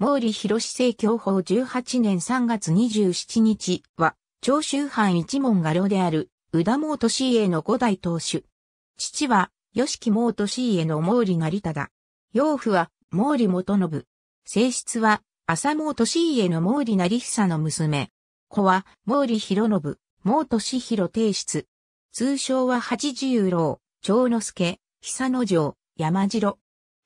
毛利広正教法18年3月27日は、長州藩一門画廊である、宇田毛利家の五代当主。父は、吉木毛利家の毛利成忠。養父は、毛利元信。性質は、浅毛利家の毛利成久の娘。子は、毛利広信、毛利広提室。通称は八十郎、長之助、久之丞、山城。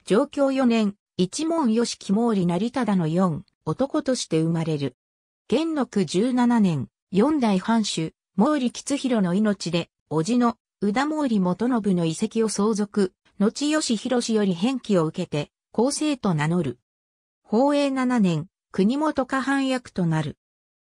上京4年、一門よしき毛利成忠の四、男として生まれる。元禄十七年、四代藩主、毛利吉弘の命で、叔父の宇田毛利元信の遺跡を相続、後吉弘より返記を受けて、後世と名乗る。宝永七年、国元下藩役となる。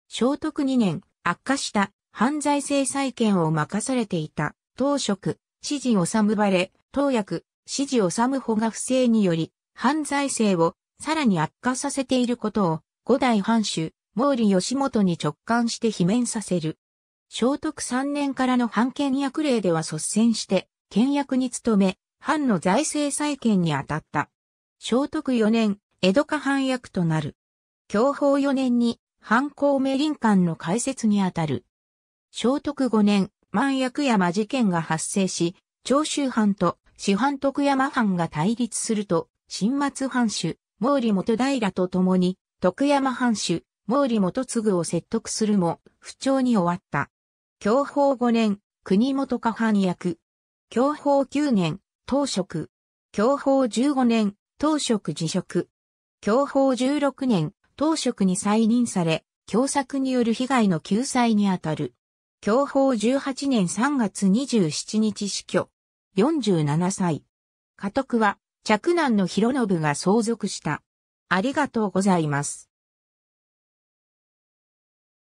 聖徳二年、悪化した犯罪制裁権を任されていた、当職、指示治むばれ、当役、指示治む法が不正により、藩財政をさらに悪化させていることを五代藩主、毛利義元に直感して罷免させる。聖徳三年からの藩倹約令では率先して倹約に努め、藩の財政再建に当たった。聖徳四年、江戸家藩役となる。教法四年に藩公明林館の開設に当たる。聖徳五年、万役山事件が発生し、長州藩と四藩徳山藩が対立すると、新松藩主、毛利元平と共に、徳山藩主、毛利元次を説得するも、不調に終わった。享保5年、国元下藩役。享保9年、当職。享保15年、当職辞職。享保16年、当職に再任され、教作による被害の救済にあたる。享保18年3月27日死去。47歳。家督は、着男の広信が相続した。ありがとうございます。